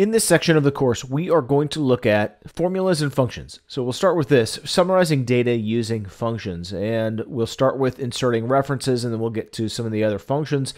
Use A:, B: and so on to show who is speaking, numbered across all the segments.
A: In this section of the course, we are going to look at formulas and functions. So we'll start with this, summarizing data using functions, and we'll start with inserting references, and then we'll get to some of the other functions,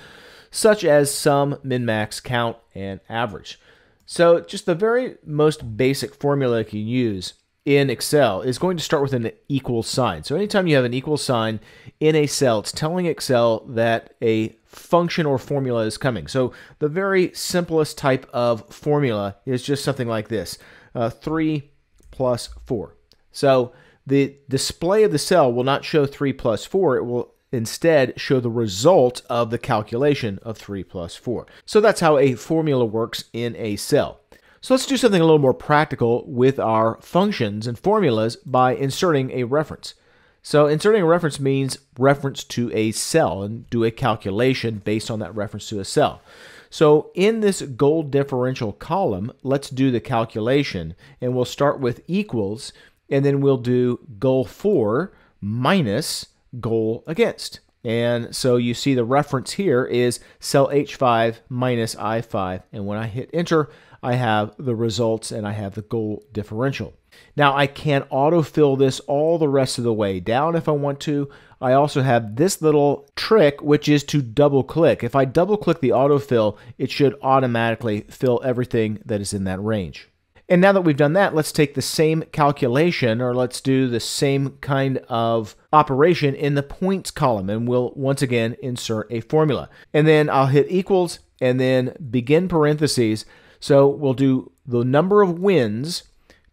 A: such as sum, min, max, count, and average. So just the very most basic formula you can use in Excel is going to start with an equal sign. So anytime you have an equal sign in a cell, it's telling Excel that a function or formula is coming. So the very simplest type of formula is just something like this, uh, 3 plus 4. So the display of the cell will not show 3 plus 4. It will instead show the result of the calculation of 3 plus 4. So that's how a formula works in a cell. So let's do something a little more practical with our functions and formulas by inserting a reference. So inserting a reference means reference to a cell and do a calculation based on that reference to a cell. So in this gold differential column, let's do the calculation and we'll start with equals and then we'll do goal for minus goal against. And so you see the reference here is cell H5 minus I5. And when I hit enter, I have the results and I have the goal differential. Now I can autofill this all the rest of the way down if I want to. I also have this little trick, which is to double click. If I double click the autofill, it should automatically fill everything that is in that range. And now that we've done that, let's take the same calculation or let's do the same kind of operation in the points column. And we'll once again insert a formula. And then I'll hit equals and then begin parentheses. So we'll do the number of wins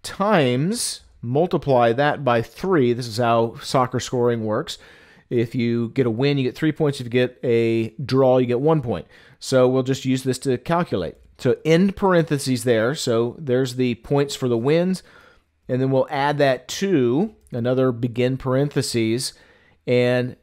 A: times multiply that by three. This is how soccer scoring works. If you get a win, you get three points. If you get a draw, you get one point. So we'll just use this to calculate to end parentheses there. So there's the points for the wins. And then we'll add that to another begin parentheses and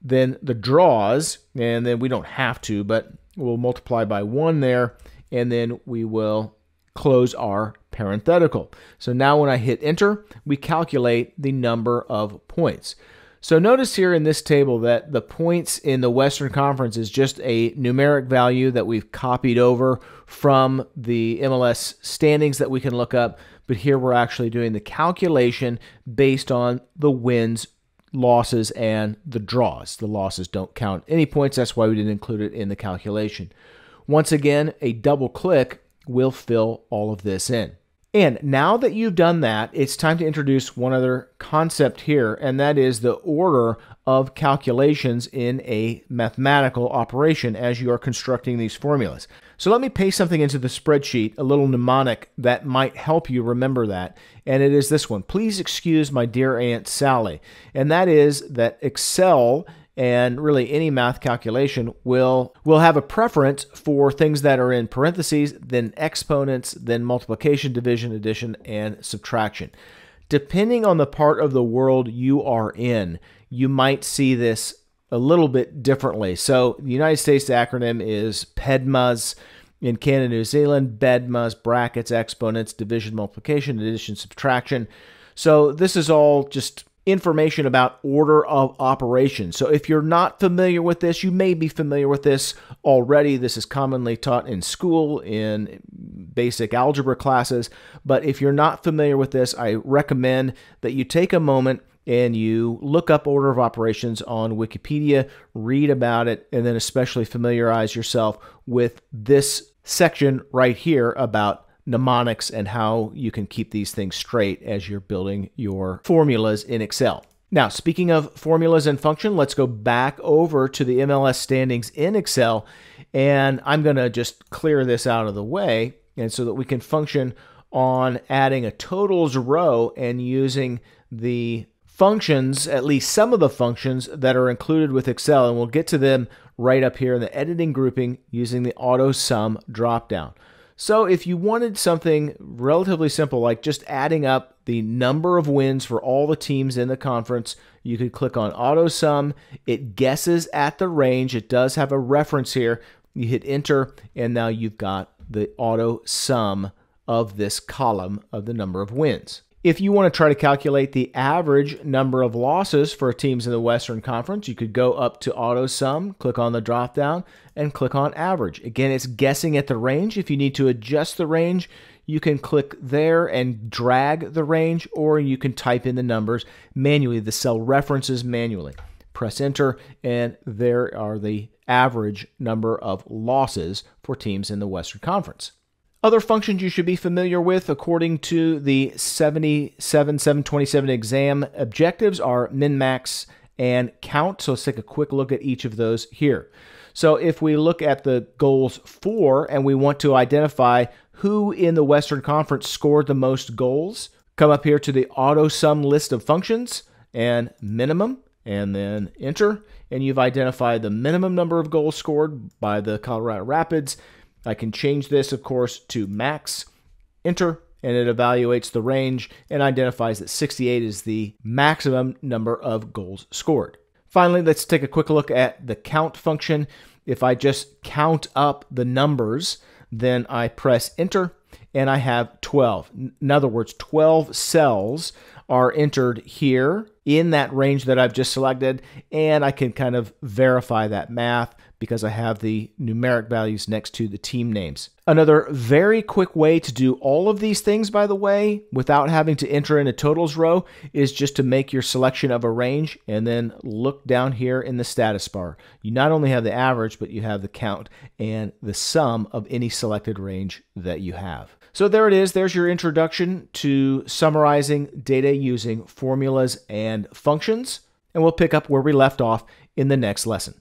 A: then the draws. And then we don't have to, but we'll multiply by one there. And then we will close our parenthetical. So now when I hit enter, we calculate the number of points. So notice here in this table that the points in the Western Conference is just a numeric value that we've copied over from the MLS standings that we can look up. But here we're actually doing the calculation based on the wins, losses, and the draws. The losses don't count any points. That's why we didn't include it in the calculation. Once again, a double click will fill all of this in. And now that you've done that, it's time to introduce one other concept here, and that is the order of calculations in a mathematical operation as you are constructing these formulas. So let me paste something into the spreadsheet, a little mnemonic that might help you remember that. And it is this one Please excuse my dear Aunt Sally. And that is that Excel and really any math calculation will will have a preference for things that are in parentheses, then exponents, then multiplication, division, addition, and subtraction. Depending on the part of the world you are in, you might see this a little bit differently. So the United States acronym is PEDMAS. In Canada, New Zealand, BEDMAS, brackets, exponents, division, multiplication, addition, subtraction. So this is all just information about order of operations. So if you're not familiar with this, you may be familiar with this already. This is commonly taught in school in basic algebra classes. But if you're not familiar with this, I recommend that you take a moment and you look up order of operations on Wikipedia, read about it, and then especially familiarize yourself with this section right here about mnemonics and how you can keep these things straight as you're building your formulas in Excel. Now, speaking of formulas and function, let's go back over to the MLS standings in Excel, and I'm going to just clear this out of the way and so that we can function on adding a totals row and using the functions, at least some of the functions that are included with Excel, and we'll get to them right up here in the editing grouping using the auto sum dropdown. So if you wanted something relatively simple, like just adding up the number of wins for all the teams in the conference, you could click on auto sum. It guesses at the range. It does have a reference here. You hit enter, and now you've got the auto sum of this column of the number of wins. If you want to try to calculate the average number of losses for teams in the Western Conference, you could go up to auto sum, click on the drop down, and click on average. Again, it's guessing at the range. If you need to adjust the range, you can click there and drag the range, or you can type in the numbers manually. The cell references manually. Press enter, and there are the average number of losses for teams in the Western Conference. Other functions you should be familiar with according to the 77 727 exam objectives are min, max, and count. So let's take a quick look at each of those here. So if we look at the goals for and we want to identify who in the Western Conference scored the most goals, come up here to the auto sum list of functions and minimum and then enter and you've identified the minimum number of goals scored by the Colorado Rapids I can change this, of course, to max, enter, and it evaluates the range and identifies that 68 is the maximum number of goals scored. Finally, let's take a quick look at the count function. If I just count up the numbers, then I press enter and I have 12. In other words, 12 cells are entered here in that range that I've just selected, and I can kind of verify that math because I have the numeric values next to the team names. Another very quick way to do all of these things, by the way, without having to enter in a totals row is just to make your selection of a range and then look down here in the status bar. You not only have the average, but you have the count and the sum of any selected range that you have. So there it is. There's your introduction to summarizing data using formulas and functions. And we'll pick up where we left off in the next lesson.